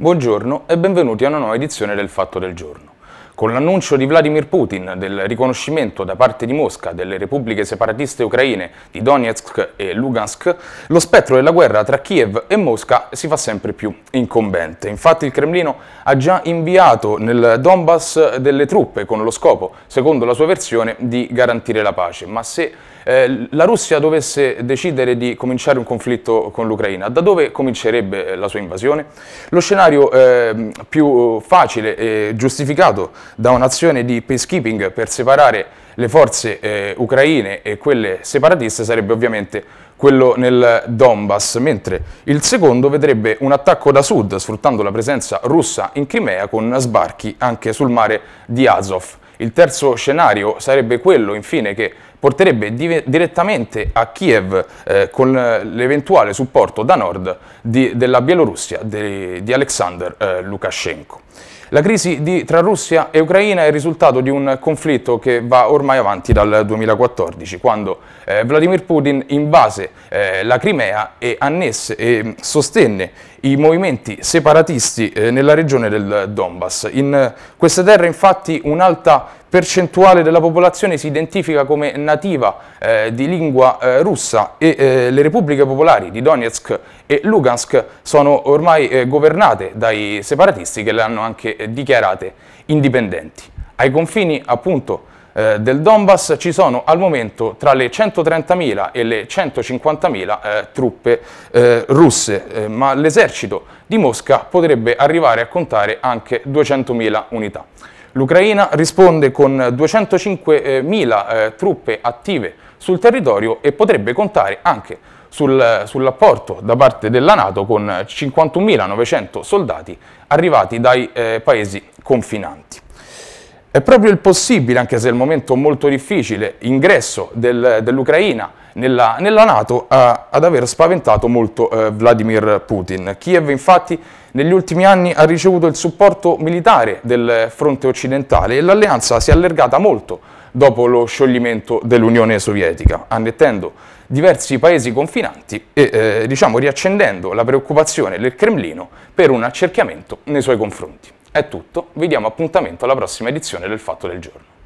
Buongiorno e benvenuti a una nuova edizione del Fatto del Giorno. Con l'annuncio di Vladimir Putin del riconoscimento da parte di Mosca delle repubbliche separatiste ucraine di Donetsk e Lugansk, lo spettro della guerra tra Kiev e Mosca si fa sempre più incombente. Infatti il Cremlino ha già inviato nel Donbass delle truppe con lo scopo, secondo la sua versione, di garantire la pace. Ma se eh, la Russia dovesse decidere di cominciare un conflitto con l'Ucraina, da dove comincerebbe la sua invasione? Lo scenario eh, più facile e giustificato da un'azione di peacekeeping per separare le forze eh, ucraine e quelle separatiste sarebbe ovviamente quello nel Donbass, mentre il secondo vedrebbe un attacco da sud sfruttando la presenza russa in Crimea con sbarchi anche sul mare di Azov. Il terzo scenario sarebbe quello infine che porterebbe di direttamente a Kiev eh, con l'eventuale supporto da nord di, della Bielorussia di, di Alexander eh, Lukashenko. La crisi di, tra Russia e Ucraina è il risultato di un conflitto che va ormai avanti dal 2014, quando eh, Vladimir Putin invase eh, la Crimea e, annesse, e sostenne i movimenti separatisti eh, nella regione del Donbass. In eh, queste terre infatti un'alta percentuale della popolazione si identifica come nativa eh, di lingua eh, russa e eh, le repubbliche popolari di Donetsk e Lugansk sono ormai eh, governate dai separatisti che le hanno anche eh, dichiarate indipendenti. Ai confini appunto eh, del Donbass ci sono al momento tra le 130.000 e le 150.000 eh, truppe eh, russe, eh, ma l'esercito di Mosca potrebbe arrivare a contare anche 200.000 unità. L'Ucraina risponde con 205.000 eh, truppe attive sul territorio e potrebbe contare anche sul, eh, sull'apporto da parte della Nato con 51.900 soldati arrivati dai eh, paesi confinanti. È proprio il possibile, anche se è il momento molto difficile, ingresso del, dell'Ucraina nella, nella, Nato eh, ad aver spaventato molto eh, Vladimir Putin. Kiev infatti negli ultimi anni ha ricevuto il supporto militare del fronte occidentale e l'alleanza si è allargata molto dopo lo scioglimento dell'Unione Sovietica, annettendo diversi paesi confinanti e eh, diciamo riaccendendo la preoccupazione del Cremlino per un accerchiamento nei suoi confronti. È tutto, vi diamo appuntamento alla prossima edizione del Fatto del Giorno.